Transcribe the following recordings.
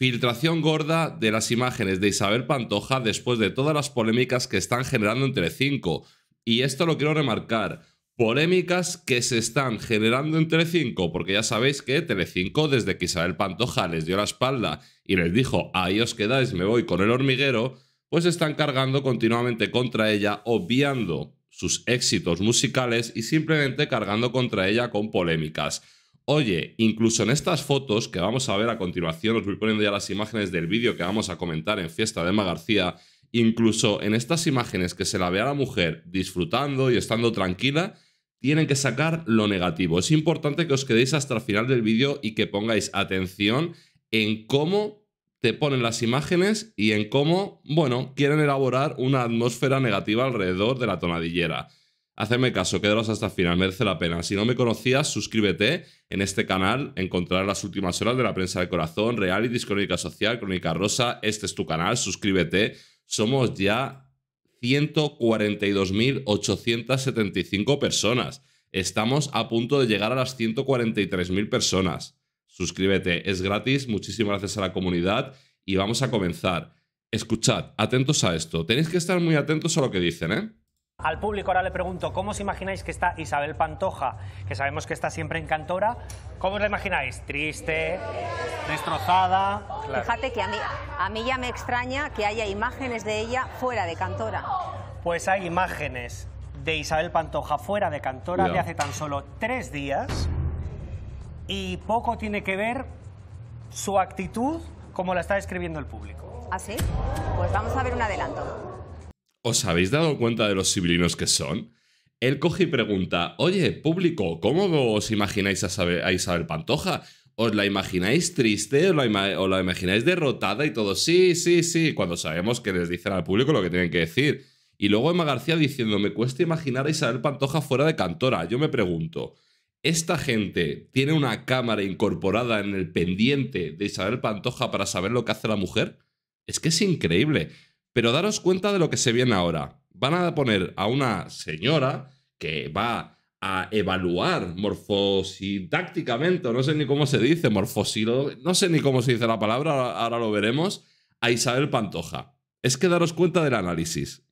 Filtración gorda de las imágenes de Isabel Pantoja después de todas las polémicas que están generando en Cinco Y esto lo quiero remarcar. Polémicas que se están generando en Cinco porque ya sabéis que Telecinco, desde que Isabel Pantoja les dio la espalda y les dijo, ahí os quedáis, me voy con el hormiguero, pues están cargando continuamente contra ella, obviando sus éxitos musicales y simplemente cargando contra ella con polémicas. Oye, incluso en estas fotos que vamos a ver a continuación, os voy poniendo ya las imágenes del vídeo que vamos a comentar en Fiesta de Emma García, incluso en estas imágenes que se la ve a la mujer disfrutando y estando tranquila, tienen que sacar lo negativo. Es importante que os quedéis hasta el final del vídeo y que pongáis atención en cómo te ponen las imágenes y en cómo, bueno, quieren elaborar una atmósfera negativa alrededor de la tonadillera. Hacerme caso, quedaros hasta el final, merece la pena. Si no me conocías, suscríbete en este canal, encontrarás las últimas horas de la prensa del corazón, y crónica social, crónica rosa. Este es tu canal, suscríbete. Somos ya 142.875 personas. Estamos a punto de llegar a las 143.000 personas. Suscríbete, es gratis. Muchísimas gracias a la comunidad y vamos a comenzar. Escuchad, atentos a esto. Tenéis que estar muy atentos a lo que dicen, ¿eh? Al público ahora le pregunto, ¿cómo os imagináis que está Isabel Pantoja? Que sabemos que está siempre en Cantora. ¿Cómo os la imagináis? ¿Triste? ¿Destrozada? Fíjate que a mí, a mí ya me extraña que haya imágenes de ella fuera de Cantora. Pues hay imágenes de Isabel Pantoja fuera de Cantora de hace tan solo tres días y poco tiene que ver su actitud como la está describiendo el público. ¿Ah, sí? Pues vamos a ver un adelanto. ¿Os habéis dado cuenta de los sibilinos que son? Él coge y pregunta, oye, público, ¿cómo os imagináis a, Isabel Pantoja? ¿Os la imagináis triste? ¿Os la, imagináis derrotada y todo? Sí, sí, sí, cuando sabemos que les dicen al público lo que tienen que decir. Y luego Emma García diciendo, me cuesta imaginar a Isabel Pantoja fuera de cantora. Yo me pregunto, ¿esta gente tiene una cámara incorporada en el pendiente de Isabel Pantoja para saber lo que hace la mujer? Es que es increíble. Pero daros cuenta de lo que se viene ahora. Van a poner a una señora que va a evaluar morfosidácticamente, no sé ni cómo se dice, morfosilo, no sé ni cómo se dice la palabra, ahora lo veremos, a Isabel Pantoja. Es que daros cuenta del análisis.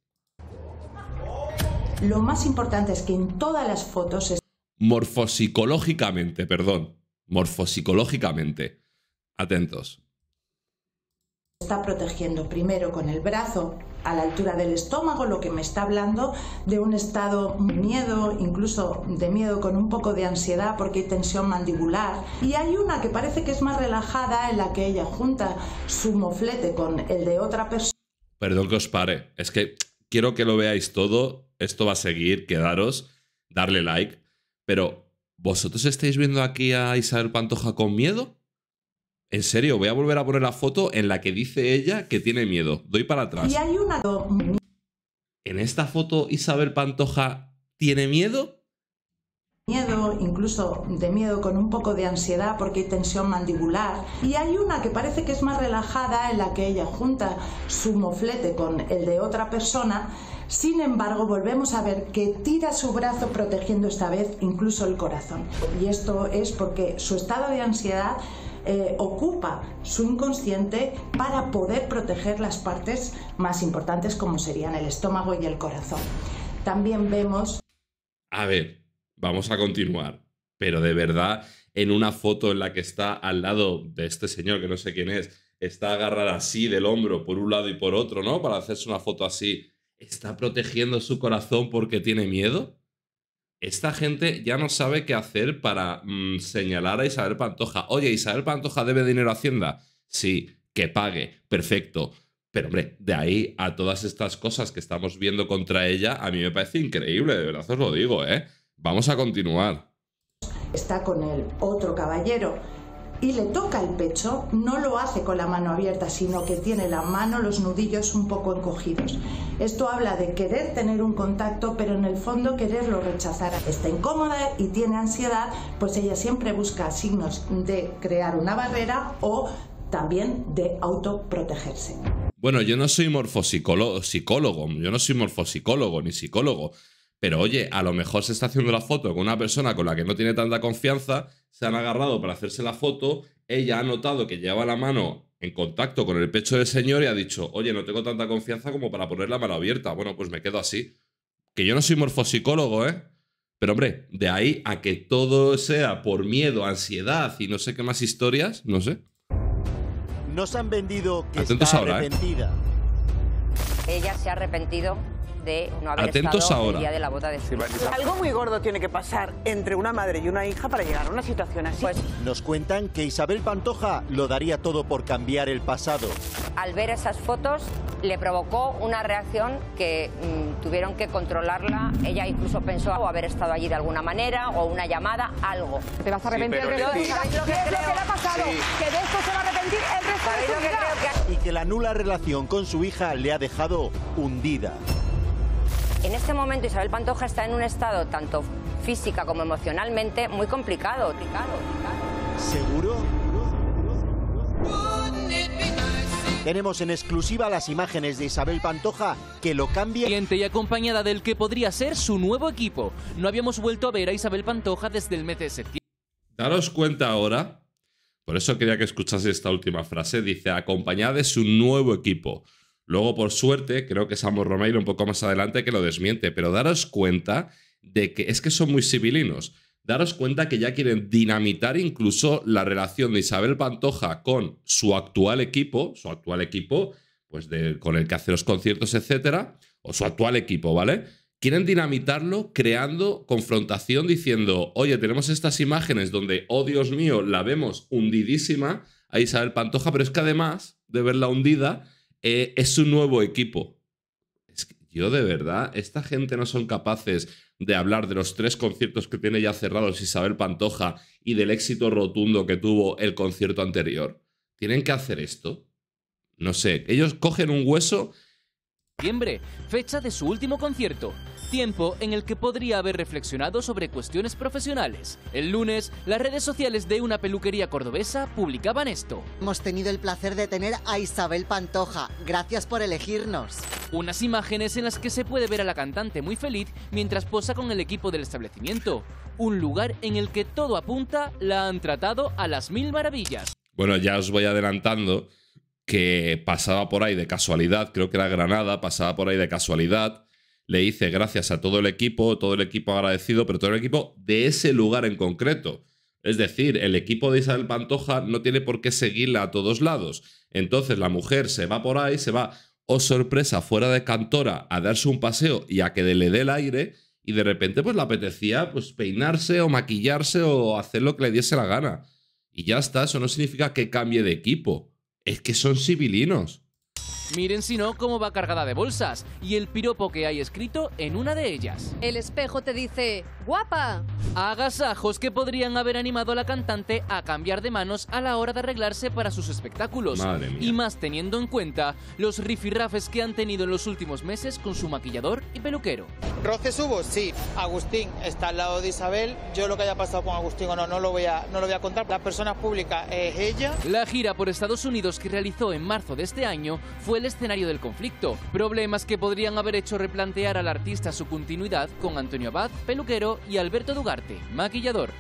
Lo más importante es que en todas las fotos... Es... Morfosicológicamente, perdón. Morfosicológicamente. Atentos está protegiendo primero con el brazo a la altura del estómago, lo que me está hablando de un estado de miedo, incluso de miedo con un poco de ansiedad porque hay tensión mandibular. Y hay una que parece que es más relajada en la que ella junta su moflete con el de otra persona. Perdón que os pare, es que quiero que lo veáis todo, esto va a seguir, quedaros, darle like, pero ¿vosotros estáis viendo aquí a Isabel Pantoja con miedo? En serio, voy a volver a poner la foto en la que dice ella que tiene miedo. Doy para atrás. Y hay una... En esta foto Isabel Pantoja tiene miedo. Miedo, incluso de miedo con un poco de ansiedad porque hay tensión mandibular. Y hay una que parece que es más relajada en la que ella junta su moflete con el de otra persona. Sin embargo, volvemos a ver que tira su brazo protegiendo esta vez incluso el corazón. Y esto es porque su estado de ansiedad eh, ocupa su inconsciente para poder proteger las partes más importantes como serían el estómago y el corazón. También vemos... A ver, vamos a continuar, pero de verdad, en una foto en la que está al lado de este señor que no sé quién es, está agarrar así del hombro por un lado y por otro, ¿no? Para hacerse una foto así, ¿está protegiendo su corazón porque tiene miedo? esta gente ya no sabe qué hacer para mm, señalar a Isabel Pantoja. Oye, Isabel Pantoja debe dinero a Hacienda. Sí, que pague, perfecto. Pero hombre, de ahí a todas estas cosas que estamos viendo contra ella, a mí me parece increíble, de verdad os lo digo, ¿eh? Vamos a continuar. Está con el otro caballero y le toca el pecho, no lo hace con la mano abierta, sino que tiene la mano, los nudillos un poco encogidos. Esto habla de querer tener un contacto, pero en el fondo quererlo rechazar. Está incómoda y tiene ansiedad, pues ella siempre busca signos de crear una barrera o también de autoprotegerse. Bueno, yo no soy morfopsicólogo, yo no soy morfopsicólogo ni psicólogo, pero oye, a lo mejor se está haciendo la foto con una persona con la que no tiene tanta confianza, se han agarrado para hacerse la foto, ella ha notado que lleva la mano en contacto con el pecho del señor y ha dicho, oye, no tengo tanta confianza como para poner la mano abierta. Bueno, pues me quedo así. Que yo no soy morfosicólogo, ¿eh? Pero hombre, de ahí a que todo sea por miedo, ansiedad y no sé qué más historias, no sé. Nos han vendido que está ¿eh? arrepentida. Ella se ha arrepentido de no haber Atentos estado ahora. el día de la boda de hija... Algo muy gordo tiene que pasar entre una madre y una hija para llegar a una situación así. Pues, Nos cuentan que Isabel Pantoja lo daría todo por cambiar el pasado. Al ver esas fotos le provocó una reacción que mm, tuvieron que controlarla. Ella incluso pensó o haber estado allí de alguna manera o una llamada, algo. Te vas a arrepentir pasado? Que de esto se va a arrepentir Y que la nula relación con su hija le ha dejado hundida. En este momento Isabel Pantoja está en un estado tanto física como emocionalmente muy complicado. ¿Seguro? Tenemos en exclusiva las imágenes de Isabel Pantoja que lo cambia. Y acompañada del que podría ser su nuevo equipo. No habíamos vuelto a ver a Isabel Pantoja desde el mes de septiembre. Daros cuenta ahora, por eso quería que escuchase esta última frase, dice acompañada de su nuevo equipo. Luego, por suerte, creo que Samuel Romero un poco más adelante que lo desmiente, pero daros cuenta de que es que son muy civilinos. Daros cuenta que ya quieren dinamitar incluso la relación de Isabel Pantoja con su actual equipo, su actual equipo, pues con el que hace los conciertos, etcétera, o su actual equipo, ¿vale? Quieren dinamitarlo creando confrontación diciendo, oye, tenemos estas imágenes donde, oh Dios mío, la vemos hundidísima a Isabel Pantoja, pero es que además de verla hundida, eh, es un nuevo equipo. yo de verdad, esta gente no son capaces de hablar de los tres conciertos que tiene ya cerrados Isabel Pantoja y del éxito rotundo que tuvo el concierto anterior. ¿Tienen que hacer esto? No sé, ellos cogen un hueso fecha de su último concierto, tiempo en el que podría haber reflexionado sobre cuestiones profesionales. El lunes, las redes sociales de una peluquería cordobesa publicaban esto. Hemos tenido el placer de tener a Isabel Pantoja. Gracias por elegirnos. Unas imágenes en las que se puede ver a la cantante muy feliz mientras posa con el equipo del establecimiento. Un lugar en el que todo apunta la han tratado a las mil maravillas. Bueno, ya os voy adelantando que pasaba por ahí de casualidad, creo que era Granada, pasaba por ahí de casualidad. Le hice gracias a todo el equipo, todo el equipo agradecido, pero todo el equipo de ese lugar en concreto. Es decir, el equipo de Isabel Pantoja no tiene por qué seguirla a todos lados. Entonces la mujer se va por ahí, se va, oh sorpresa, fuera de Cantora a darse un paseo y a que le dé el aire y de repente pues le apetecía pues peinarse o maquillarse o hacer lo que le diese la gana. Y ya está, eso no significa que cambie de equipo es que son civilinos. Miren si no cómo va cargada de bolsas y el piropo que hay escrito en una de ellas. El espejo te dice, guapa. Agasajos que podrían haber animado a la cantante a cambiar de manos a la hora de arreglarse para sus espectáculos. Y más teniendo en cuenta los rifirrafes que han tenido en los últimos meses con su maquillador y peluquero. ¿Roces hubo? Sí. Agustín está al lado de Isabel. Yo lo que haya pasado con Agustín o no, no lo voy a, no lo voy a contar. La persona pública es ella. La gira por Estados Unidos que realizó en marzo de este año fue el escenario del conflicto, problemas que podrían haber hecho replantear al artista su continuidad con Antonio Abad, peluquero, y Alberto Dugarte, maquillador.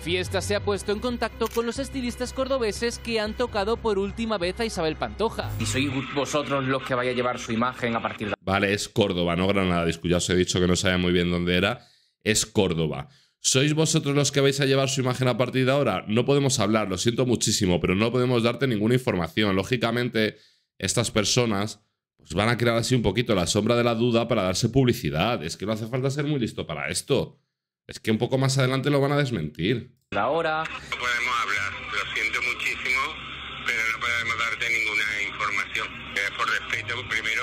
Fiesta se ha puesto en contacto con los estilistas cordobeses que han tocado por última vez a Isabel Pantoja. Y sois vosotros los que vais a llevar su imagen a partir de... Vale, es Córdoba, no Granada, disco. Ya os he dicho que no sabía muy bien dónde era. Es Córdoba. ¿Sois vosotros los que vais a llevar su imagen a partir de ahora? No podemos hablar, lo siento muchísimo, pero no podemos darte ninguna información. Lógicamente, estas personas pues van a crear así un poquito la sombra de la duda para darse publicidad. Es que no hace falta ser muy listo para esto. Es que un poco más adelante lo van a desmentir. Ahora. No podemos hablar, lo siento muchísimo, pero no podemos darte ninguna información. Eh, por respeto primero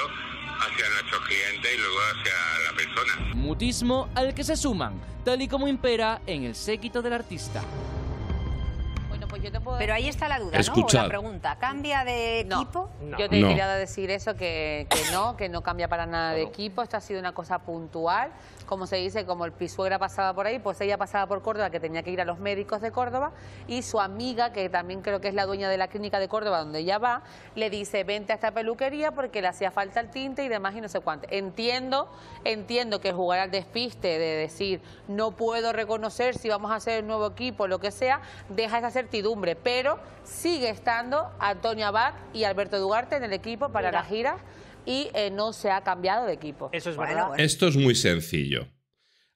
hacia nuestros clientes y luego hacia la persona. Mutismo al que se suman, tal y como impera en el séquito del artista. Pues Pero ahí está la duda, ¿no? O la pregunta, ¿cambia de equipo? Yo te he a decir eso, que, no, que no cambia para nada de equipo. Esto ha sido una cosa puntual. Como se dice, como el pisuegra pasaba por ahí, pues ella pasaba por Córdoba, que tenía que ir a los médicos de Córdoba, y su amiga, que también creo que es la dueña de la clínica de Córdoba, donde ella va, le dice, vente a esta peluquería porque le hacía falta el tinte y demás y no sé cuánto. Entiendo, entiendo que jugar al despiste de decir, no puedo reconocer si vamos a hacer el nuevo equipo, o lo que sea, deja de hacer tinte pero sigue estando Antonio Abad y Alberto Duarte en el equipo para la gira y eh, no se ha cambiado de equipo. Esto es muy sencillo.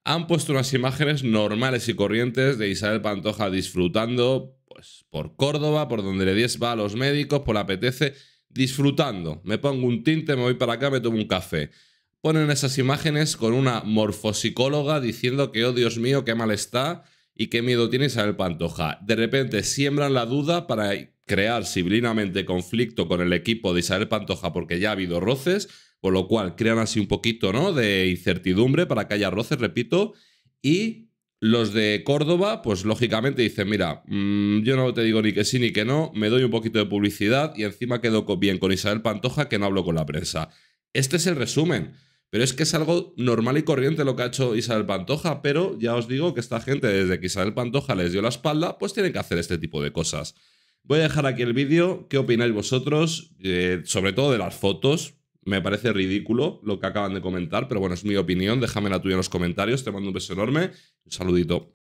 Han puesto unas imágenes normales y corrientes de Isabel Pantoja disfrutando pues, por Córdoba, por donde le dies va a los médicos, por apetece, disfrutando. Me pongo un tinte, me voy para acá, me tomo un café ponen esas imágenes con una morfopsicóloga diciendo que, oh Dios mío, qué mal está, ¿Y qué miedo tiene Isabel Pantoja? De repente siembran la duda para crear sibilinamente conflicto con el equipo de Isabel Pantoja porque ya ha habido roces, con lo cual crean así un poquito ¿no? de incertidumbre para que haya roces, repito, y los de Córdoba, pues lógicamente dicen, mira, mm, yo no te digo ni que sí ni que no, me doy un poquito de publicidad y encima quedo bien con Isabel Pantoja que no hablo con la prensa. Este es el resumen. Pero es que es algo normal y corriente lo que ha hecho Isabel Pantoja, pero ya os digo que esta gente, desde que Isabel Pantoja les dio la espalda, pues tienen que hacer este tipo de cosas. Voy a dejar aquí el vídeo, ¿qué opináis vosotros? Eh, sobre todo de las fotos, me parece ridículo lo que acaban de comentar, pero bueno, es mi opinión, déjame la tuya en los comentarios, te mando un beso enorme, un saludito.